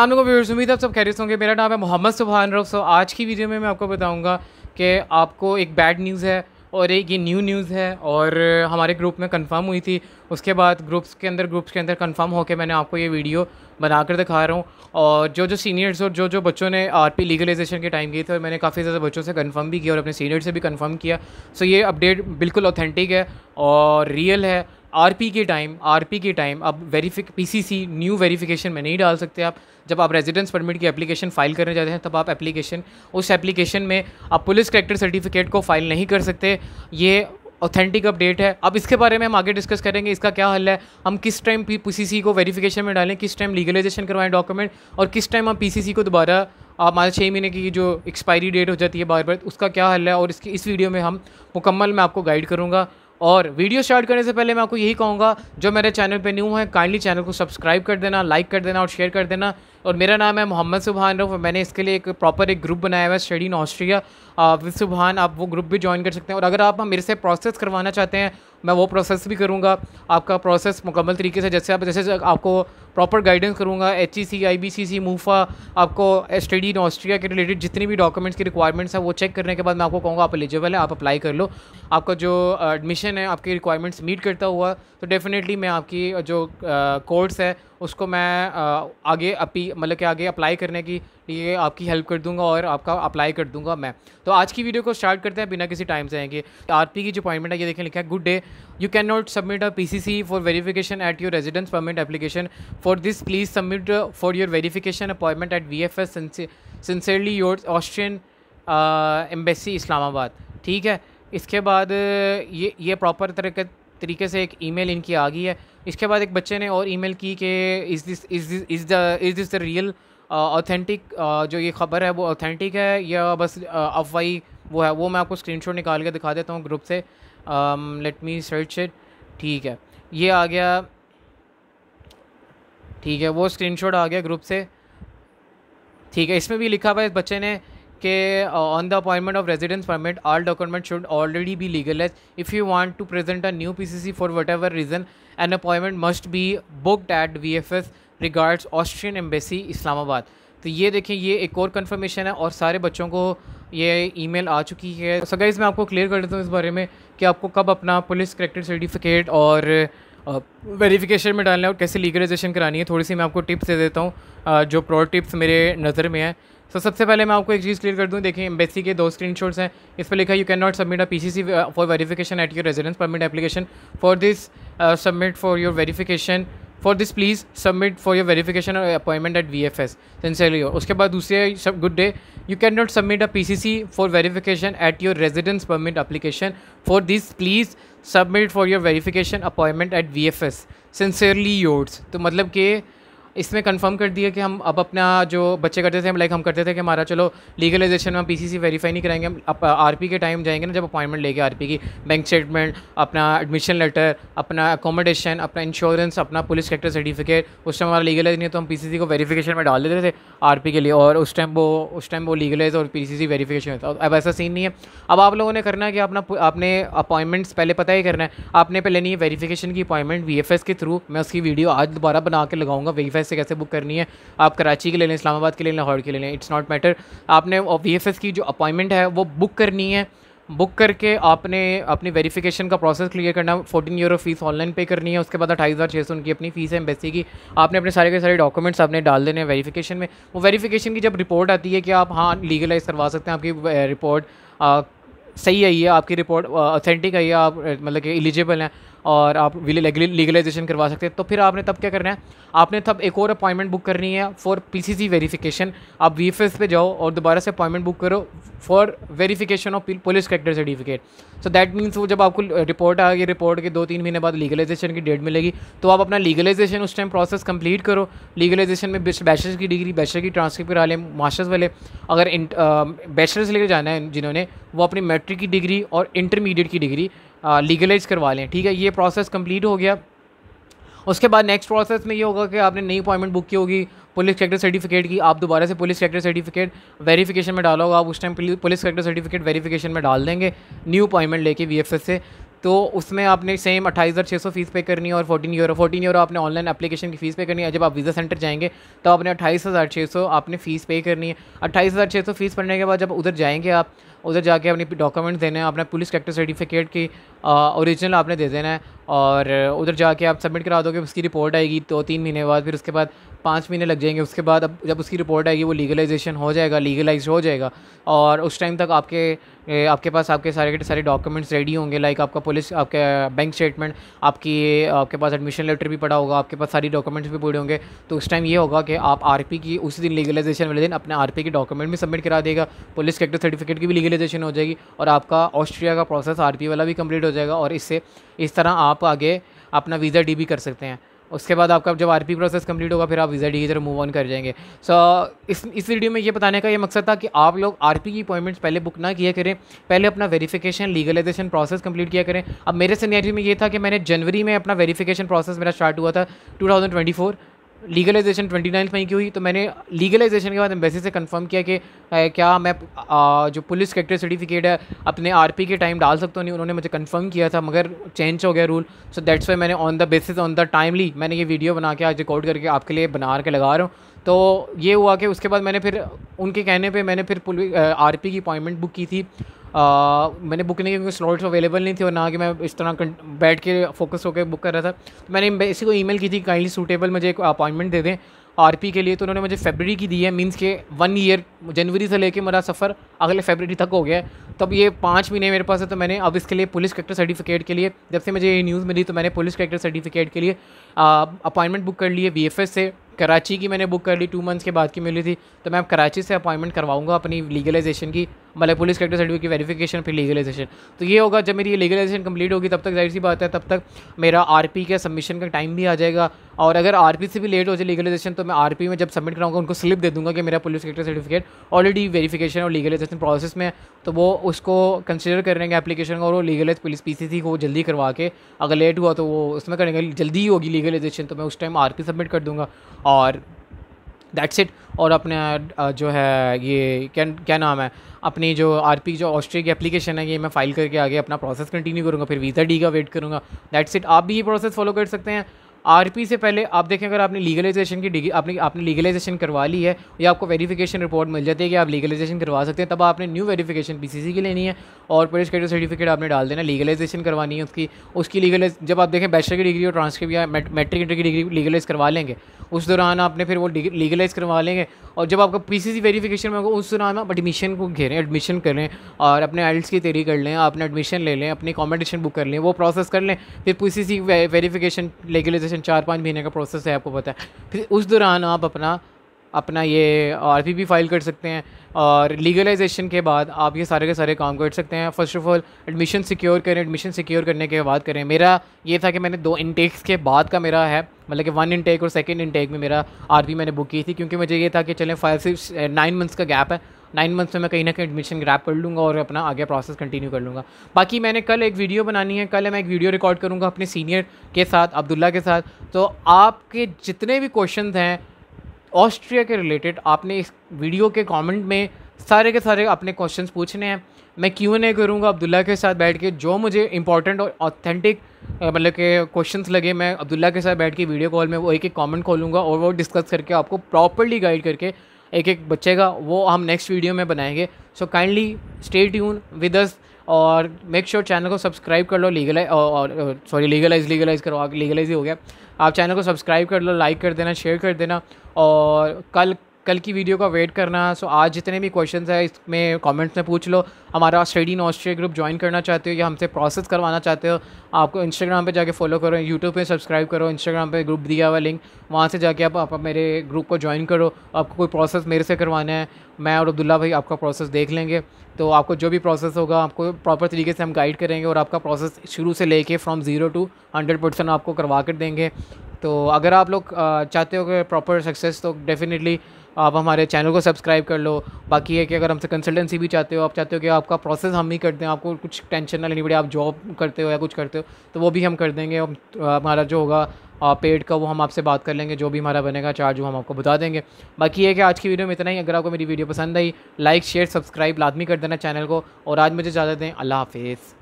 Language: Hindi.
असलम व्यूर्स उम्मीद आप सब खैरियत होंगे मेरा नाम है मोहम्मद सुबहान रफ सो आज की वीडियो में मैं आपको बताऊंगा कि आपको एक बैड न्यूज़ है और एक ये न्यू न्यूज़ है और हमारे ग्रुप में कंफर्म हुई थी उसके बाद ग्रुप्स के अंदर ग्रुप्स के अंदर कंफर्म होकर मैंने आपको ये वीडियो बनाकर दिखा रहा हूँ और जो जो सीनियर्स और जो जो बच्चों ने आरपी लीगलाइजेशन के टाइम की थी और मैंने काफ़ी ज़्यादा बच्चों से कंफर्म भी किया और अपने सीनियर से भी कंफर्म किया सो ये अपडेट बिल्कुल ऑथेंटिक है और रियल है आर के टाइम आर के टाइम अब वेरीफिक पी न्यू वेरीफिकेशन में नहीं डाल सकते आप जब आप रेजिडेंस परमिट की एप्लीकेशन फाइल करने जाते हैं तब आप एप्लीकेशन उस एप्लीकेशन में आप पुलिस करेक्टर सर्टिफिकेट को फाइल नहीं कर सकते ये ऑथेंटिक अपडेट है अब इसके बारे में हम आगे डिस्कस करेंगे इसका क्या हल है हम किस टाइम सी को वेरिफिकेशन में डालें किस टाइम लीगलाइजेशन करवाएं डॉक्यूमेंट और किस टाइम हम पी को दोबारा हमारे छः महीने की जो एक्सपायरी डेट हो जाती है बार बार उसका क्या हल है और इसकी इस वीडियो में हम मुकम्मल मैं आपको गाइड करूँगा और वीडियो स्टार्ट करने से पहले मैं आपको यही कहूँगा जो मेरे चैनल पे न्यू है काइंडली चैनल को सब्सक्राइब कर देना लाइक कर देना और शेयर कर देना और मेरा नाम है मोहम्मद सुबहान रऊफ मैंने इसके लिए एक प्रॉपर एक ग्रुप बनाया हुआ है स्टडी इन ऑस्ट्रिया विद सुबहान आप वो ग्रुप भी ज्वाइन कर सकते हैं और अगर आप मेरे से प्रोसेस करवाना चाहते हैं मैं वो प्रोसेस भी करूँगा आपका प्रोसेस मुकम्मल तरीके से जैसे आप जैसे आपको प्रॉपर गाइडेंस करूँगा H E C I B C C MOFA आपको डी इन ऑस्ट्रिया के रिलेटेड जितनी भी डॉक्यूमेंट्स की रिक्वायरमेंट्स हैं वो चेक करने के बाद मैं आपको कहूँगा आप एलिजिबल है आप अप्लाई कर लो आपका जो एडमिशन uh, है आपकी रिक्वायरमेंट्स मीट करता हुआ तो डेफिनेटली मैं आपकी uh, जो कोर्स uh, है उसको मैं आगे अपी मतलब कि आगे अप्लाई करने की ये आपकी हेल्प कर दूंगा और आपका अप्लाई कर दूंगा मैं तो आज की वीडियो को स्टार्ट करते हैं बिना किसी टाइम से आएंगे आर की जो अपॉइंटमेंट है ये देखें लिखा है good day you can not submit a P for verification at your residence permit application for this please submit for your verification appointment at V F S sincerely your Austrian embassy Islamabad ठीक है इसके बाद ये ये प्रॉपर तरीके तरीके से एक ईमेल इनकी आ गई है इसके बाद एक बच्चे ने और ईमेल की कि is this is this is the is this the real authentic जो ये खबर है वो ऑथेंटिक है या बस uh, अफवाही वो है वो मैं आपको स्क्रीनशॉट निकाल के दिखा देता हूँ ग्रुप से लेट मी सर्च इट ठीक है ये आ गया ठीक है वो स्क्रीनशॉट आ गया ग्रुप से ठीक है इसमें भी लिखा हुआ है इस बच्चे ने के on the appointment of residence permit all document should already be legalize if you want to present a new PCC for whatever reason an appointment must be booked at V F S regards Austrian embassy Islamabad तो ये देखें ये एक और कन्फर्मेशन है और सारे बच्चों को ये ईमेल आ चुकी है सो so मैं आपको क्लियर कर देता हूँ इस बारे में कि आपको कब अपना पुलिस करेक्टर सर्टिफिकेट और वेरिफिकेशन uh, में डालना है और कैसे लीगलाइजेशन करानी है थोड़ी सी मैं आपको टिप्स दे देता हूँ uh, जो प्रो टिप्स मेरे नज़र में है सो so, सबसे पहले मैं आपको एक चीज़ क्लियर कर दूँ देखिए एम्बेसी के दो स्क्रीनशॉट्स हैं इस पर लिखा you can not submit a PCC for verification at your residence permit application for this submit for your verification for this please submit for your verification और appointment at V F S sincerely उसके बाद दूसरे good day you can not submit a P C C for verification at your residence permit application for this please submit for your verification appointment at V F S sincerely yours तो मतलब कि इसमें कंफर्म कर दिया कि हम अब अपना जो बच्चे करते थे हम लाइक हम करते थे कि हमारा चलो लीगलाइजेशन में पीसीसी वेरीफाई नहीं कराएंगे हम आर के टाइम जाएंगे ना जब अपॉइंटमेंट लेके आर की बैंक स्टेटमेंट अपना एडमिशन लेटर अपना अकोमोडेशन अपना इंश्योरेंस अपना पुलिस कैक्टर सर्टिफिकेट उस टाइम हमारा लीगलाइज नहीं तो हम पी को वेरीफिकेशन में डाल देते थे आर के लिए और उस टाइम वो उस टाइम वो लीगलाइज और पी सी वेरीफिकेशन होता अब ऐसा सीन नहीं है अब आप लोगों ने करना है कि अपना आपने अपॉइंटमेंट्स पहले पता ही करना है आपने पहले नहीं वेरीफिकेशन की अपॉइंटमेंट वी के थ्रू मैं उसकी वीडियो आज दोबारा बना के लगाऊंगा वेरीफाई कैसे कैसे बुक करनी है आप कराची के ले लें इस्लामाबाद के ले लें लाहौर के ले लें इट्स नॉट मैटर आपने वी एफ की जो अपॉइंटमेंट है वो बुक करनी है बुक करके आपने अपनी वेरिफिकेशन का प्रोसेस क्लियर करना fourteen euro fees online pay करनी है उसके बाद अठाईस हज़ार छः सौ उनकी अपनी फ़ीस है एम्बेसी की आपने अपने सारे के सारे डॉक्यूमेंट्स आपने डाल देने हैं वेरिफिकेशन में वो वेरिफिकेशन की जब रिपोर्ट आती है कि आप हाँ लीगलाइज करवा सकते हैं आपकी रिपोर्ट आ, सही आई है आपकी रिपोर्ट ऑथेंटिक आई है आप मतलब कि एलिजिबल हैं और आप लीगलाइजेशन करवा सकते हैं तो फिर आपने तब क्या करना है आपने तब एक और अपॉइंटमेंट बुक करनी है फॉर पीसीसी वेरिफिकेशन आप वी पे जाओ और दोबारा से अपॉइंटमेंट बुक करो for verification of police character certificate so that means वो जब आपको रिपोर्ट आएगी रिपोर्ट के दो तीन महीने बाद लीगलाइजेशन की डेट मिलेगी तो आप अपना लीगलाइजेशन उस टाइम प्रोसेस कंप्लीट करो लीगलाइजेशन में बैचलर्स की डिग्री बैचलर की ट्रांसक्रिप्ट करा लें मास्टर्स वाले अगर बैचलर्स लेकर जाना है जिन्होंने वो अपनी मैट्रिक की डिग्री और इंटरमीडिएट की डिग्री लीगलाइज करवा लें ठीक है ये प्रोसेस कंप्लीट हो गया उसके बाद नेक्स्ट प्रोसेस में ये होगा कि आपने नई अपॉइंटमेंट बुक की होगी पुलिस करेक्टर सर्टिफिकेट की आप दोबारा से पुलिस करेक्टर सर्टिफिकेट वेरिफिकेशन में डालोगे आप उस time police character certificate verification में डाल देंगे न्यू अपॉइंटमेंट लेके वी से तो उसमें आपने सेम अट्ठाईस हज़ार छः सौ फीस पे करनी है और फोर्टीन यूरो फोर्टीन यूरो आपने ऑनलाइन एप्लीकेशन की फ़ीस पे करनी है जब आप वीज़ा सेंटर जाएंगे तो आपने अट्ठाईस हज़ार छः सौ आपने फ़ीस पे करनी है अट्ठाईस हज़ार छः सौ फीस पड़ने के बाद जब उधर जाएंगे आप उधर जाके अपनी डॉक्यूमेंट देने हैं अपना पुलिस करेक्टर सर्टिफिकेट की ओरिजिनल आपने दे देना है और उधर जाके आप सबमिट करा दोगे उसकी रिपोर्ट आएगी दो तो तीन महीने बाद फिर उसके बाद पाँच महीने लग जाएंगे उसके बाद अब जब उसकी रिपोर्ट आएगी वो लीगलाइजेशन हो जाएगा लीगलाइज हो जाएगा और उस टाइम तक आपके आपके पास आपके सारे के सारे डॉक्यूमेंट्स रेडी होंगे लाइक आपका पुलिस आपके बैंक uh, स्टेटमेंट आपकी आपके पास एडमिशन लेटर भी पड़ा होगा आपके पास सारी डॉक्यूमेंट्स भी पूरे होंगे तो उस टाइम ये होगा कि आप आर की उस दिन लीगलाइजेशन वाले दिन अपने आर की डॉक्यूमेंट भी सबमिट करा देगा पुलिस कैक्टर सर्टिफिकेट की भी लीगलाइजेशन हो जाएगी और आपका ऑस्ट्रिया का प्रोसेस आर वाला भी कम्प्लीट हो जाएगा और इससे इस तरह आप आगे अपना वीज़ा डी कर सकते हैं उसके बाद आपका जब आरपी प्रोसेस कंप्लीट होगा फिर आप वीज़ा डी e की तरफ मूव ऑन कर जाएंगे सो so, इस इस वीडियो में ये बताने का ये मकसद था कि आप लोग आरपी की अपॉइंटमेंट्स पहले बुक ना किया करें पहले अपना वेरीफिकेशन लीगलाइजेशन प्रोसेस कंप्लीट किया करें अब मेरे सन्याजी में ये था कि मैंने जनवरी में अपना वेरीफिकेशन प्रोसेस मेरा स्टार्ट हुआ था टू लीगलाइजेशन ट्वेंटी नाइन्थ मई की हुई तो मैंने लीगलाइजेशन के बाद एम्बेसी से कंफर्म किया कि क्या मैं आ, जो पुलिस कैक्टर सर्टिफिकेट है अपने आरपी के टाइम डाल सकता हूँ नहीं उन्होंने मुझे कंफर्म किया था मगर चेंज हो गया रूल सो दैट्स वाई मैंने on the basis on the timely मैंने ये वीडियो बना के आज रिकॉर्ड करके आपके लिए बना के लगा रहा हूँ तो ये हुआ कि उसके बाद मैंने फिर उनके कहने पर मैंने फिर आर की अपॉइंटमेंट बुक की थी आ, मैंने बुक नहीं क्योंकि स्लॉट्स अवेलेबल नहीं थे और ना कि मैं इस तरह बैठ के फोकस होकर बुक कर रहा था तो मैंने इसी को ईमेल की थी काइंडली सूटेबल मुझे एक अपॉइंटमेंट दे दें आर के लिए तो उन्होंने मुझे फेबररी की दी है मीनस के वन ईयर जनवरी से लेके मेरा सफ़र अगले फेबररी तक हो गया है तो अब ये पाँच महीने मेरे पास है तो मैंने अब इसके लिए पुलिस करेक्टर सर्टिफिकेट के लिए जब से मुझे ये न्यूज़ मिली तो मैंने पुलिस करेक्टर सर्टिफिकेट के लिए अपॉइंटमेंट बुक कर ली है वी से कराची की मैंने बुक कर ली टू मंथ्स के बाद की मिली थी तो मैं अब कराची से अपॉइंटमेंट करवाऊँगा अपनी लीगलाइजेशन की मतलब पुलिस करेक्टर सर्टिफिकेट की वेरिफिकेशन फिर लीगलाइजेशन तो ये होगा जब मेरी ये लीगलाइजेशन कंप्लीट होगी तब तक जाहिर सी बात है तब तक मेरा आर के सबमिशन का टाइम भी आ जाएगा और अगर आर से भी लेट हो जाए लीगलाइजेशन तो मैं आर में जब सबमिट कराऊंगा उनको स्लिप दे दूंगा कि मेरा police character certificate already verification और लीगलाइजेशन प्रोसेस में तो वो उसको कंसिडर करेंगे एप्लीकेशन और वो लीगलाइज पुलिस पी को जल्दी करवा के अगर लेट हुआ तो वो उसमें करेंगे जल्दी ही होगी लीगलाइजेशन तो मैं उस टाइम आर सबमिट कर दूँगा और दैट्स इट और अपने जो है ये क्या क्या नाम है अपनी जो आर पी जो ऑस्ट्रिया की एप्लीकेशन है ये मैं फाइल करके आगे अपना प्रोसेस कंटिन्यू करूँगा फिर वीज़ा डी का वेट करूँगा दैट्स इट आप भी ये प्रोसेस फॉलो कर सकते हैं आर से पहले आप देखें अगर आपने लीगलाइजेशन की डिग्री आपने आपने लीगलाइजेशन करवा ली है या आपको वेरिफिकेशन रिपोर्ट मिल जाती है कि आप लीगलाइजेशन करवा सकते हैं तब आपने न्यू वेरिफिकेशन पीसीसी की लेनी है और पुलिस कैडर सर्टिफिकेट आपने डाल देना लीगलाइजेशन करवानी है उसकी उसकी लीगलाइज जब आप देखें बैचलर की डिग्री और ट्रांसक्रिप्ट या मैट्रिक इंटर की डिग्री लीगलाइज करवा लेंगे उस दौरान आपने फिर वो लीगलाइज करवा लेंगे और जब आपका पी सी वेरीफिकेशन में होगा उस दौरान आप एडमिशन को घेरें एडमिशन करें और अपने आइल्स की तैयारी कर लें आपने एडमिशन ले लें अपनी अकोमोडेशन बुक कर लें वो प्रोसेस कर लें फिर P C C verification legalization चार पाँच महीने का प्रोसेस है आपको पता है फिर उस दौरान आप अपना अपना ये आर पी फाइल कर सकते हैं और लीगलाइजेशन के बाद आप ये सारे के सारे काम कर सकते हैं first of all admission secure करें एडमिशन सिक्योर करने के बाद करें मेरा ये था कि मैंने दो इनटेक्स के बाद का मेरा है मतलब कि वन इनटेक और सेकेंड इनटेक में मेरा आर मैंने बुक की थी क्योंकि मुझे ये था कि चलें फाइव सिक्स नाइन मंथ्स का गैप है नाइन मंथ्स में मैं कहीं ना कहीं एडमिशन ग्रैप कर लूँगा और अपना आगे प्रोसेस कंटिन्यू कर लूँगा बाकी मैंने कल एक वीडियो बनानी है कल मैं एक वीडियो रिकॉर्ड करूँगा अपने सीनियर के साथ अब्दुल्ला के साथ तो आपके जितने भी क्वेश्चन हैं ऑस्ट्रिया के रिलेटेड आपने इस वीडियो के कमेंट में सारे के सारे अपने क्वेश्चंस पूछने हैं मैं क्यों नहीं करूँगा अब्दुल्ला के साथ बैठ के जो मुझे इंपॉर्टेंट और ऑथेंटिक मतलब के क्वेश्चंस लगे मैं अब्दुल्ला के साथ बैठ के वीडियो कॉल में वो एक एक कमेंट खोलूँगा और वो डिस्कस करके आपको प्रॉपरली गाइड करके एक एक बच्चे का वो हम नेक्स्ट वीडियो में बनाएंगे so kindly stay tune with us और मेक श्योर sure चैनल को सब्सक्राइब कर लो लीगलाइज और सॉरी लीगलाइज लीगलाइज आगे लीगलाइज ही हो गया आप चैनल को सब्सक्राइब कर लो लाइक कर देना शेयर कर देना और कल कल की वीडियो का वेट करना सो आज जितने भी क्वेश्चंस है इसमें कमेंट्स में पूछ लो हमारा study in Austria group join करना चाहते हो या हमसे प्रोसेस करवाना चाहते हो आपको इंस्टाग्राम पे जाके फॉलो करो यूट्यूब पे सब्सक्राइब करो इंस्टाग्राम पे ग्रुप दिया हुआ लिंक वहाँ से जाके आप, आप मेरे ग्रुप को ज्वाइन करो आपको कोई प्रोसेस मेरे से करवाना है मैं और अब्दुल्ला भाई आपका प्रोसेस देख लेंगे तो आपको जो भी प्रोसेस होगा आपको प्रॉपर तरीके से हम गाइड करेंगे और आपका प्रोसेस शुरू से लेके from zero to hundred percent आपको करवा कर देंगे तो अगर आप लोग चाहते हो कि प्रॉपर सक्सेस तो डेफिनेटली आप हमारे चैनल को सब्सक्राइब कर लो बाकी है कि अगर हमसे कंसल्टेंसी भी चाहते हो आप चाहते हो कि आपका प्रोसेस हम ही कर दें आपको कुछ टेंशन ना लेनी पड़े आप जॉब करते हो या कुछ करते हो तो वो भी हम कर देंगे हमारा जो होगा पेड का वो हम आपसे बात कर लेंगे जो भी हमारा बनेगा चार्ज वो हम आपको बता देंगे बाकी ये कि आज की वीडियो में इतना ही अगर आपको मेरी वीडियो पसंद आई लाइक शेयर सब्सक्राइब लाजमी कर देना चैनल को और आज मुझे ज़्यादा दें अल्लाह हाफिज़